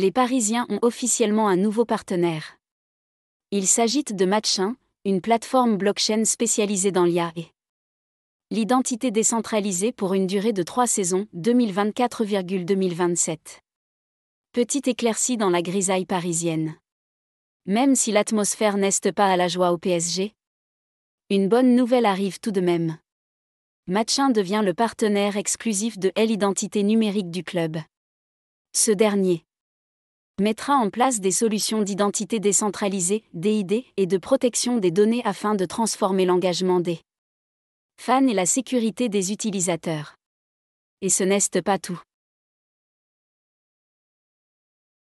les Parisiens ont officiellement un nouveau partenaire. Il s'agit de Matchin, une plateforme blockchain spécialisée dans l'IA et l'identité décentralisée pour une durée de trois saisons 2024-2027. Petite éclaircie dans la grisaille parisienne. Même si l'atmosphère n'est pas à la joie au PSG, une bonne nouvelle arrive tout de même. Matchin devient le partenaire exclusif de l'identité numérique du club. Ce dernier mettra en place des solutions d'identité décentralisée, DID, et de protection des données afin de transformer l'engagement des fans et la sécurité des utilisateurs. Et ce n'est pas tout.